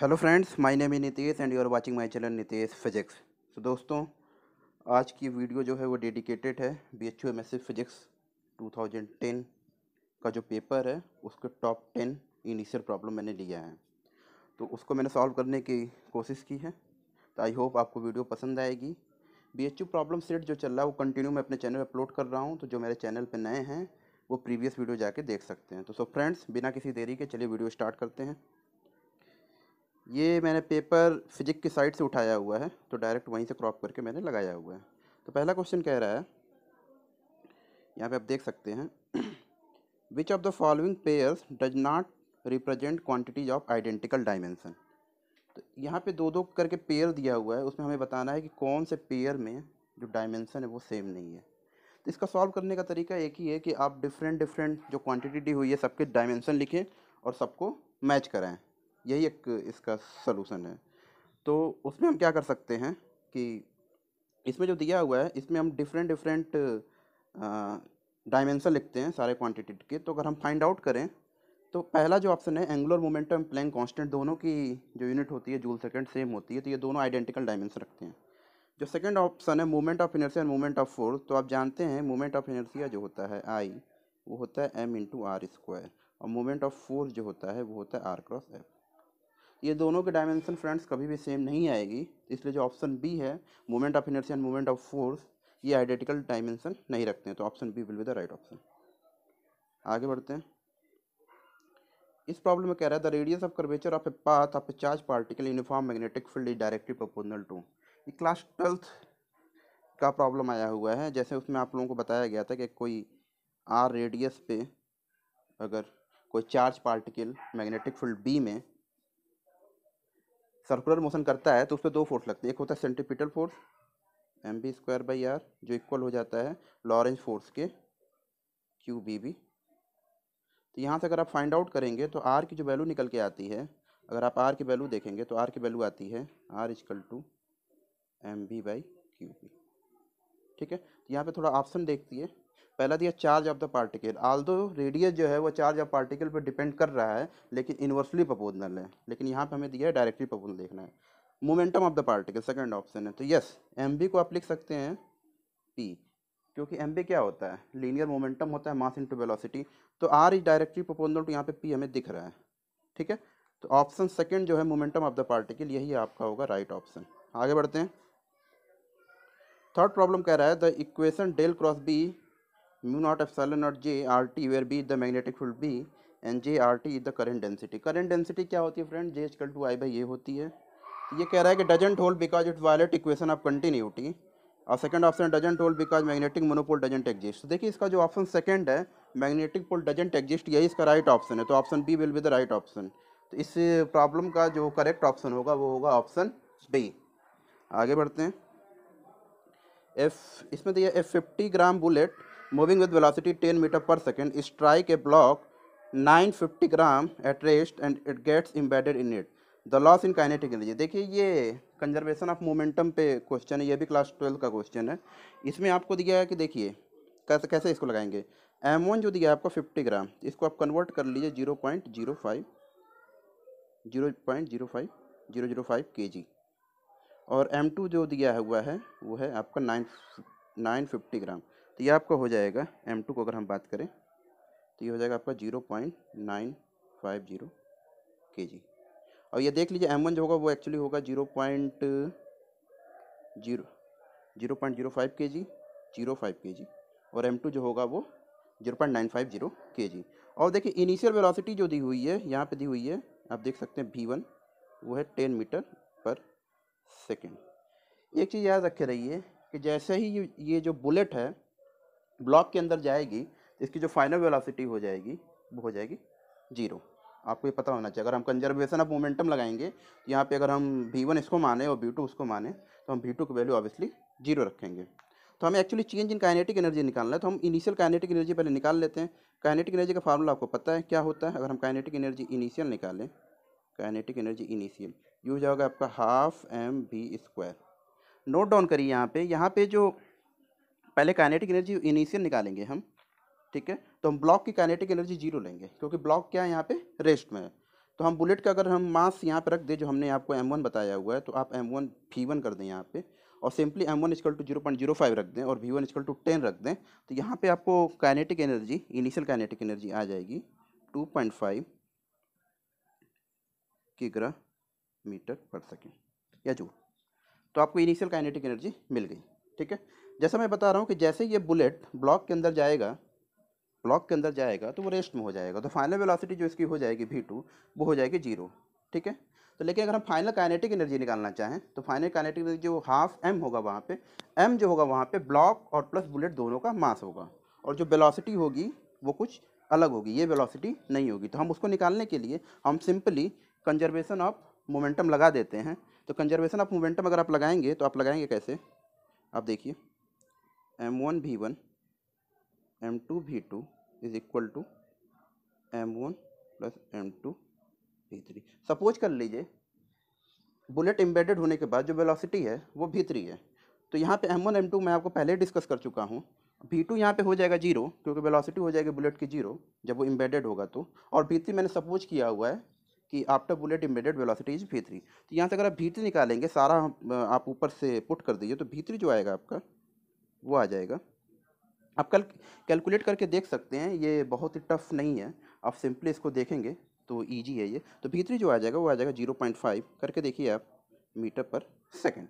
hello friends my name is Nitesh and you are watching my channel Nitesh physics तो दोस्तों आज की वीडियो जो है वो डेडिकेटेड है B H U M S C physics two thousand ten का जो पेपर है उसके टॉप टेन इनिशियल प्रॉब्लम मैंने लिया है तो उसको मैंने सॉल्व करने की कोशिश की है तो आई होप आपको वीडियो पसंद आएगी B H U problem set जो चल रहा है वो कंटिन्यू मैं अपने चैनल पर अपलोड कर रहा हूँ तो जो मेरे चैनल पर नए हैं वो प्रीवियस वीडियो जाके देख सकते हैं तो सो फ्रेंड्स बिना किसी देरी के चलिए वीडियो स्टार्ट करते हैं ये मैंने पेपर फिजिक की साइड से उठाया हुआ है तो डायरेक्ट वहीं से क्रॉप करके मैंने लगाया हुआ है तो पहला क्वेश्चन कह रहा है यहाँ पे आप देख सकते हैं which of the following pairs does not represent quantities of identical dimension तो यहाँ पे दो दो करके पेयर दिया हुआ है उसमें हमें बताना है कि कौन से पेयर में जो डायमेंसन है वो सेम नहीं है तो इसका सॉल्व करने का तरीका एक ही है कि आप डिफरेंट डिफरेंट जो क्वान्टिटी हुई है सबके डायमेंसन लिखें और सबको मैच कराएँ यही एक इसका सलूशन है तो उसमें हम क्या कर सकते हैं कि इसमें जो दिया हुआ है इसमें हम डिफरेंट डिफरेंट डायमेंशन लिखते हैं सारे क्वांटिटी के तो अगर हम फाइंड आउट करें तो पहला जो ऑप्शन है एंगुलर मोमेंटम प्लैंग कांस्टेंट दोनों की जो यूनिट होती है जूल सेकंड सेम होती है तो ये दोनों आइडेंटिकल डायमेंशन रखते हैं जो सेकंड ऑप्शन है moment of inertia and moment of force तो आप जानते हैं मोमेंट ऑफ इनर्सिया जो होता है आई वो होता है एम इंटू आर स्क्वायर और मोमेंट ऑफ फोर्स जो होता है वो होता है आर क्रॉस एफ ये दोनों के डायमेंशन फ्रेंड्स कभी भी सेम नहीं आएगी तो इसलिए जो ऑप्शन बी है moment of inertia and moment of force ये आइडेंटिकल डायमेंशन नहीं रखते हैं तो option B will be the right option आगे बढ़ते हैं इस प्रॉब्लम में कह रहा है the radius of curvature of a path of a charge particle uniform magnetic field is directly proportional to ये क्लास ट्वेल्थ का प्रॉब्लम आया हुआ है जैसे उसमें आप लोगों को बताया गया था कि कोई आर रेडियस पे अगर कोई charge particle magnetic field B में सर्कुलर मोशन करता है तो उस पर दो फोर्स लगते हैं एक होता है centripetal force M B square by R जो इक्वल हो जाता है लॉरेंज फोर्स के क्यू बी बी तो यहाँ से अगर आप फाइंड आउट करेंगे तो आर की जो वैल्यू निकल के आती है अगर आप आर की वैल्यू देखेंगे तो आर की वैल्यू आती है R is equal to M B by Q B ठीक है तो यहाँ पर थोड़ा ऑप्शन देखती है पहला दिया चार्ज ऑफ द पार्टिकल आल दो रेडियस जो है वो चार्ज ऑफ पार्टिकल पर डिपेंड कर रहा है लेकिन इन्वर्सली प्रपोजनल है लेकिन यहाँ पर हमें दिया है डायरेक्टली प्रपोजनल देखना है momentum of the particle second option है तो यस एम को आप लिख सकते हैं पी क्योंकि एम क्या होता है लीनियर मोमेंटम होता है मास इंटू वेलोसिटी तो R is directly proportional to यहाँ पे पी हमें दिख रहा है ठीक है तो ऑप्शन सेकेंड जो है मोमेंटम ऑफ द पार्टिकल यही आपका होगा राइट right ऑप्शन आगे बढ़ते हैं थर्ड प्रॉब्लम कह रहा है the equation del cross B mu naught epsilon naught j r t where b is the magnetic field b and J R T is the current density current density क्या होती है friend J is equal to I by A होती है तो ये कह रहा है कि doesn't hold because it's violate equation of continuity और second option doesn't hold because magnetic monopole doesn't exist तो देखिए इसका जो ऑप्शन सेकंड है मैग्नेटिक पोल डजेंट एग्जिस्ट यही इसका राइट right ऑप्शन है तो option B will be the right option तो इस प्रॉब्लम का जो करेक्ट ऑप्शन होगा वो होगा ऑप्शन बी आगे बढ़ते हैं एफ इसमें तो यह F fifty gram bullet moving with velocity 10 metre पर second strike a block 950 gram at rest and it gets embedded in it the loss in kinetic energy देखिए ये कंजर्वेशन ऑफ मोमेंटम पे क्वेश्चन है ये भी क्लास ट्वेल्थ का question है इसमें आपको दिया है कि देखिए कैसे कैसे इसको लगाएंगे एम वन जो दिया है आपको फिफ्टी ग्राम इसको आप कन्वर्ट कर लीजिए zero point zero five zero point zero five zero zero five K G और एम टू जो दिया हुआ है वो है आपका नाइन नाइन फिफ्टी ग्राम तो ये आपका हो जाएगा एम टू को अगर हम बात करें तो ये हो जाएगा आपका zero point nine five zero K G और ये देख लीजिए एम वन जो होगा वो एक्चुअली होगा zero point zero zero point zero five K G zero five K G और एम टू जो होगा वो zero point nine five zero K G और देखिए इनिशियल वेलोसिटी जो दी हुई है यहाँ पे दी हुई है आप देख सकते हैं भी वन वो है टेन मीटर पर सेकेंड एक चीज़ याद रखे रहिए कि जैसे ही ये जो बुलेट है ब्लॉक के अंदर जाएगी तो इसकी जो फाइनल वेलोसिटी हो जाएगी वो हो जाएगी जीरो आपको ये पता होना चाहिए अगर हम कंजर्वेशन ऑफ मोमेंटम लगाएंगे तो यहाँ पे अगर हम भी वन इसको माने और बी टू उसको माने तो हम भी टू की वैल्यू ऑब्वियसली जीरो रखेंगे तो हमें actually change in kinetic energy निकालना है तो हम इनिशियल काइनेटिक एनर्जी पहले निकाल लेते हैं काइनेटिक एनर्जी का फार्मूला आपको पता है क्या होता है अगर हम काइनेटिक एनर्जी इनिशियल निकालें काइनेटिक एनर्जी इनिशियल यूज होगा आपका half M B square note down करिए यहाँ पे यहाँ पे जो पहले काइनेटिक एनर्जी इनिशियल निकालेंगे हम ठीक है तो हम ब्लॉक की काइनेटिक एनर्जी जीरो लेंगे क्योंकि ब्लॉक क्या है यहाँ पे रेस्ट में है तो हम बुलेट का अगर हम मास यहाँ पे रख दें जो हमने आपको एम वन बताया हुआ है तो आप एम वन फी वन कर दें यहाँ पे और simply M one is equal to zero point zero five रख दें और V one is equal to ten रख दें तो यहाँ पे आपको kinetic energy initial kinetic energy आ जाएगी टू पॉइंट फाइव की ग्रह मीटर पर सेकेंड या जूल तो आपको इनिशियल काइनेटिक एनर्जी मिल गई ठीक है जैसा मैं बता रहा हूँ कि जैसे ये बुलेट ब्लॉक के अंदर जाएगा ब्लॉक के अंदर जाएगा तो वो रेस्ट में हो जाएगा तो फाइनल वेलोसिटी जो इसकी हो जाएगी भी टू वो हो जाएगी जीरो ठीक है तो लेकिन अगर हम फाइनल काइनेटिक एनर्जी निकालना चाहें तो फाइनल काइनेटिक एनर्जी जो हाफ एम होगा वहाँ पे एम जो होगा वहाँ पे ब्लॉक और प्लस बुलेट दोनों का मास होगा और जो वेलोसिटी होगी वो कुछ अलग होगी ये वेलोसिटी नहीं होगी तो हम उसको निकालने के लिए हम सिंपली कंजर्वेशन ऑफ मोमेंटम लगा देते हैं तो कंजर्वेशन ऑफ मोमेंटम अगर आप लगाएंगे तो आप लगाएंगे कैसे आप देखिए M one V one M two V two is equal to M one plus M two V three suppose कर लीजिए बुलेट एम्बेडेड होने के बाद जो वेलोसिटी है वो भी थ्री है तो यहाँ पे एम वन एम टू मैं आपको पहले डिस्कस कर चुका हूँ वी टू यहाँ पर हो जाएगा जीरो क्योंकि वेलोसिटी हो जाएगी बुलेट की जीरो जब वो एम्बेडेड होगा तो और वी थ्री मैंने सपोज किया हुआ है कि after bullet embedded velocity is भी थ्री तो यहाँ से अगर आप भीतरी निकालेंगे सारा आप ऊपर से पुट कर दीजिए तो भीतरी जो आएगा आपका वो आ जाएगा आप कल कैलकुलेट करके देख सकते हैं ये बहुत ही टफ नहीं है आप सिंपली इसको देखेंगे तो ईजी है ये तो भीतरी जो आ जाएगा वो आ जाएगा जीरो पॉइंट फाइव करके देखिए आप मीटर पर सेकेंड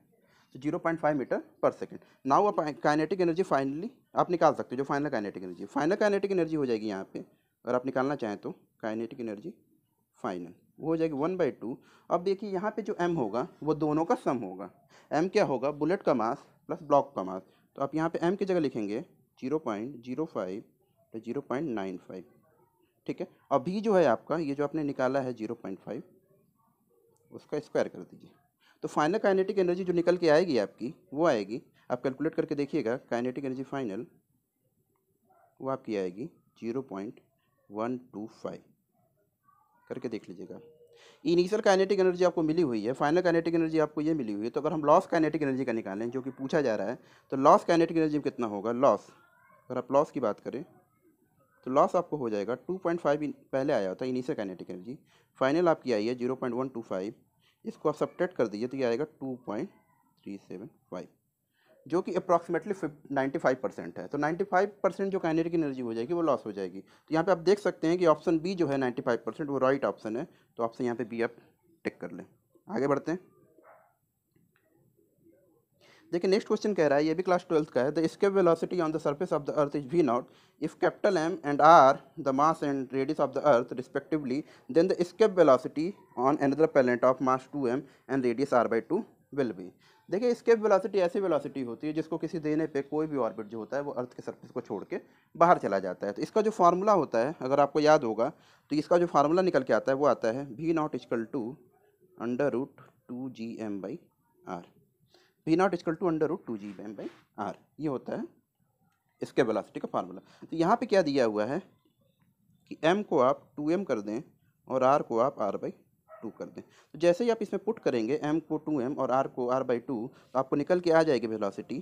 तो जीरो पॉइंट फाइव मीटर पर सेकेंड नाउ आप काइनेटिक एनर्जी फाइनली आप निकाल सकते हो जो final kinetic energy final kinetic energy हो जाएगी यहाँ पर अगर आप निकालना चाहें तो काइनेटिक एनर्जी फाइनल वो हो जाएगी वन बाई टू अब देखिए यहाँ पे जो एम होगा वो दोनों का सम होगा एम क्या होगा बुलेट का मास प्लस ब्लॉक का मास तो आप यहाँ पे एम की जगह लिखेंगे जीरो पॉइंट जीरो फाइव तो जीरो पॉइंट नाइन फाइव ठीक है अभी जो है आपका ये जो आपने निकाला है जीरो पॉइंट फाइव उसका स्क्वायर कर दीजिए तो फाइनल काइनेटिक एनर्जी जो निकल के आएगी आपकी वो आएगी आप कैलकुलेट करके देखिएगा काइनेटिक एनर्जी फाइनल वो आपकी आएगी zero point one two five करके देख लीजिएगा इनिशियल काइनेटिक एनर्जी आपको मिली हुई है फाइनल काइनेटिक एनर्जी आपको ये मिली हुई है तो अगर हम लॉस काइनेटिक एनर्जी का निकालें जो कि पूछा जा रहा है तो लॉस काइनेटिक एनर्जी में कितना होगा लॉस अगर आप लॉस की बात करें तो लॉस आपको हो जाएगा 2.5 पहले आया होता है इनिशियल काइनेटिक एनर्जी फाइनल आपकी आई है फाइव इसको आप सब्ट्रैक्ट कर दीजिए तो ये आएगा फाइव जो कि अप्रॉक्सीमेटली नाइन्टी फाइव परसेंट है तो नाइन्टी फाइव परसेंट जो काइनेटिक एनर्जी हो जाएगी वो लॉस हो जाएगी तो यहाँ पे आप देख सकते हैं कि ऑप्शन बी जो है नाइन्टी फाइव परसेंट वो राइट ऑप्शन है तो ऑप्शन यहाँ पे बी आप टिक कर लें आगे बढ़ते हैं देखिए नेक्स्ट क्वेश्चन कह रहा है ये भी क्लास ट्वेल्थ का है the escape velocity on the surface of the earth is V not if capital M and R the mass and radius of the earth respectively then the escape velocity on another planet of mass two M and radius R by two will be देखिए escape velocity ऐसी velocity होती है जिसको किसी देने पे कोई भी ऑर्बिट जो होता है वो अर्थ के सरफेस को छोड़ के बाहर चला जाता है तो इसका जो फार्मूला होता है अगर आपको याद होगा तो इसका जो फार्मूला निकल के आता है वो आता है V not equal to under root two G M by R V not equal to under root two G M by R ये होता है इसके वेलासिटी का फार्मूला तो यहाँ पर क्या दिया हुआ है कि एम को आप टू एम कर दें और आर को आप आर बाई टू कर दें तो जैसे ही आप इसमें पुट करेंगे एम को टू एम और आर को आर बाई टू तो आपको निकल के आ जाएगी वेलोसिटी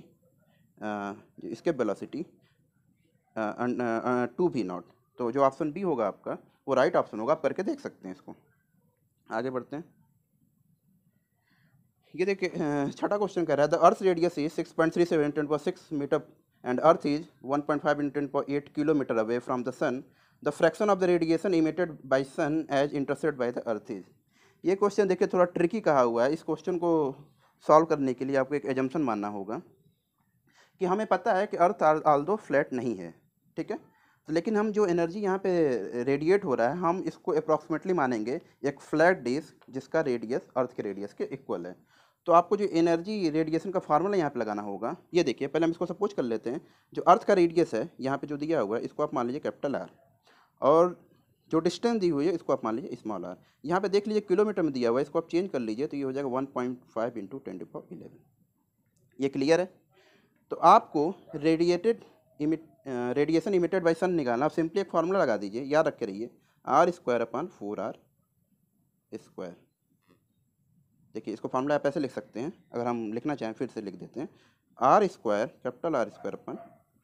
इसके वेलोसिटी टू भी नॉट तो जो ऑप्शन बी होगा आपका वो राइट ऑप्शन होगा आप करके देख सकते हैं इसको आगे बढ़ते हैं ये देखिए छठा क्वेश्चन कह रहा है the earth radius is six point three seven ten point six metre and earth is one point five in ten point eight kilometre away from the sun the fraction of the radiation emitted by sun as intercept by the earth is ये question देखिए थोड़ा tricky कहा हुआ है इस question को solve करने के लिए आपको एक एजम्पन मानना होगा कि हमें पता है कि अर्थ आल दो फ्लैट नहीं है ठीक है तो लेकिन हम जो एनर्जी यहाँ पे रेडिएट हो रहा है हम इसको अप्रॉक्सीमेटली मानेंगे एक फ्लैट डिस्क जिसका रेडियस अर्थ के रेडियस के इक्वल है तो आपको जो एनर्जी रेडिएशन का फार्मूला यहाँ पे लगाना होगा ये देखिए पहले हम इसको सपोज कर लेते हैं जो अर्थ का रेडियस है यहाँ पे जो दिया हुआ है इसको आप मान लीजिए कैपिटल आर और जो डिस्टेंस दी हुई है इसको आप मान लीजिए स्मॉल आर यहाँ पे देख लीजिए किलोमीटर में दिया हुआ है इसको आप चेंज कर लीजिए तो ये हो जाएगा one point five into ten to power eleven ये क्लियर है तो आपको radiated emit radiation emitted by sun निकालना आप सिंपली एक फार्मूला लगा दीजिए याद रख के रहिए R square upon four R square देखिए इसको फार्मूला आप ऐसे लिख सकते हैं अगर हम लिखना चाहें फिर से लिख देते हैं R square capital R square upon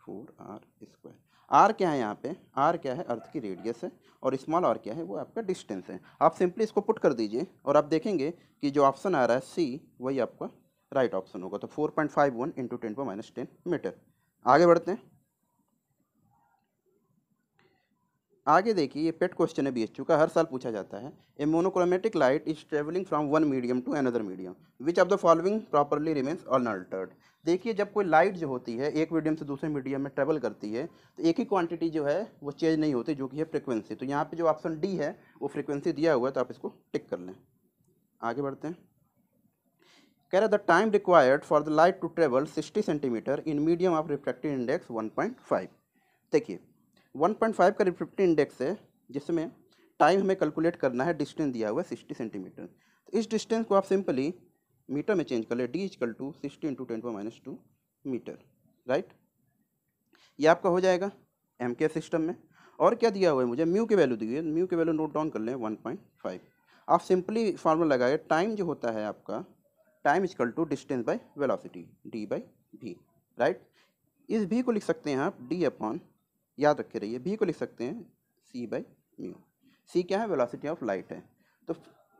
four R square R क्या है यहाँ पे आर क्या है अर्थ की रेडियस है और स्मॉल आर क्या है वो आपका डिस्टेंस है आप सिंपली इसको पुट कर दीजिए और आप देखेंगे कि जो ऑप्शन आ रहा है सी वही आपका राइट ऑप्शन होगा तो four point five one into ten पर माइनस टेन मीटर आगे बढ़ते हैं आगे देखिए ये पेट क्वेश्चन है बीएचयू का हर साल पूछा जाता है a monochromatic light is travelling from one medium to another medium which of the following properly remains unaltered देखिए जब कोई लाइट जो होती है एक मीडियम से दूसरे मीडियम में ट्रेवल करती है तो एक ही क्वांटिटी जो है वो चेंज नहीं होती जो कि है फ्रिक्वेंसी तो यहाँ पर जो ऑप्शन डी है वो फ्रिक्वेंसी दिया हुआ है तो आप इसको टिक कर लें आगे बढ़ते हैं कह रहे the time required for the light to travel sixty centimetre in medium of reflective index one देखिए 1.5 का रिफ्लेक्टिव इंडेक्स है जिसमें टाइम हमें कैलकुलेट करना है डिस्टेंस दिया हुआ है सिक्सटी सेंटीमीटर तो इस डिस्टेंस को आप सिंपली मीटर में चेंज कर ले D equal to sixty into ten four minus two metre right ये आपका हो जाएगा एम के सिस्टम में और क्या दिया हुआ है मुझे म्यू की वैल्यू दी हुई है म्यू की वैल्यू नोट डाउन कर लें वन पॉइंट फाइव आप सिंपली फार्मूला लगाए टाइम जो होता है आपका time equal to distance by velocity D by भी राइट इस भी को लिख सकते हैं आप डी अपॉन याद रखे रहिए बी को लिख सकते हैं सी बाई म्यू सी क्या है वेलासिटी ऑफ लाइट है तो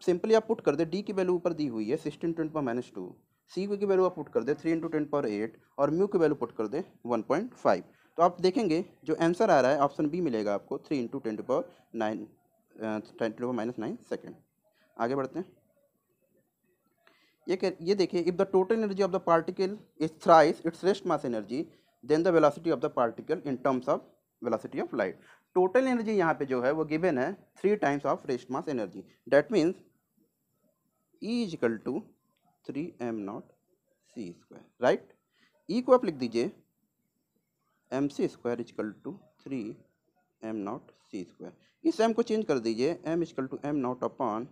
सिंपली आप पुट कर दे डी की वैल्यू ऊपर दी हुई है सिक्सटीन टेन पर माइनस टू सी की वैल्यू आप पुट कर दे थ्री इंटू टेन पर एट और म्यू की वैल्यू पुट कर दे वन पॉइंट फाइव तो आप देखेंगे जो आंसर आ रहा है ऑप्शन बी मिलेगा आपको थ्री इंटू टेन पर nine ten to minus nine second आगे बढ़ते हैं ये कह, ये देखिए if the total energy of the particle is thrice its rest mass energy then the velocity of the particle in terms of velocity of light total energy यहाँ पे जो है वो गिवन है three times of rest mass energy that means E equal to three M not C square right E को आप लिख दीजिए M C square equal to three M not C square इस एम को चेंज कर दीजिए M equal to M not upon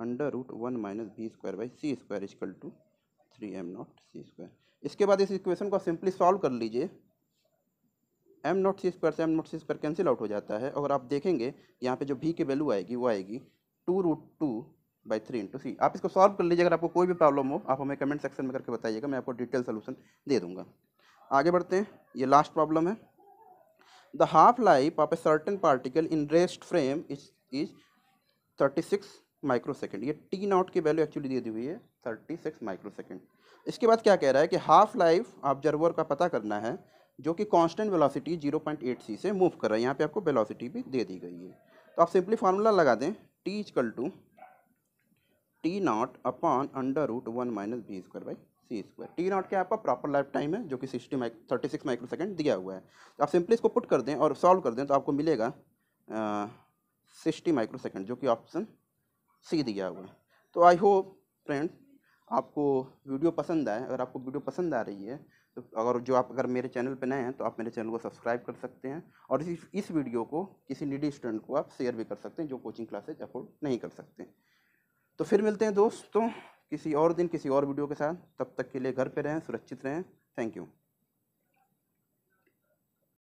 under root one minus B square by C square equal to three M not C square इसके बाद इस equation को simply solve कर लीजिए एम नॉट सी स्क्वायर से M not C square cancel out हो जाता है अगर आप देखेंगे यहाँ पे जो भी की वैल्यू आएगी वो आएगी two root two by three into C आप इसको सॉल्व कर लीजिए अगर आपको कोई भी प्रॉब्लम हो आप हमें कमेंट सेक्शन में करके बताइएगा मैं आपको डिटेल सोल्यूशन दे दूँगा आगे बढ़ते हैं ये लास्ट प्रॉब्लम है the half life of a certain particle in rest frame is is thirty six micro second ये टी नॉट की वैल्यू एक्चुअली दे दी हुई है थर्टी सिक्स माइक्रो सेकेंड इसके बाद क्या कह रहा है कि हाफ लाइफ ऑब्जर्वर का पता करना है जो कि कांस्टेंट वेलोसिटी 0.8 सी से मूव कर रहा है यहाँ पे आपको वेलोसिटी भी दे दी गई है तो आप सिंपली फार्मूला लगा दें T equal to T not upon under root one minus B square by C square T not क्या आपका प्रॉपर लाइफ टाइम है जो कि sixty mike thirty six micro second दिया हुआ है तो आप सिंपली इसको पुट कर दें और सॉल्व कर दें तो आपको मिलेगा सिक्सटी माइक्रो सेकेंड जो कि ऑप्शन सी दिया हुआ है तो आई होप फ्रेंड्स आपको वीडियो पसंद आए अगर आपको वीडियो पसंद आ रही है तो अगर जो आप अगर मेरे चैनल पर नए हैं तो आप मेरे चैनल को सब्सक्राइब कर सकते हैं और इस इस वीडियो को किसी निडी स्टूडेंट को आप शेयर भी कर सकते हैं जो कोचिंग क्लासेज अफोर्ड नहीं कर सकते तो फिर मिलते हैं दोस्तों किसी और दिन किसी और वीडियो के साथ तब तक के लिए घर पर रहें सुरक्षित रहें थैंक यू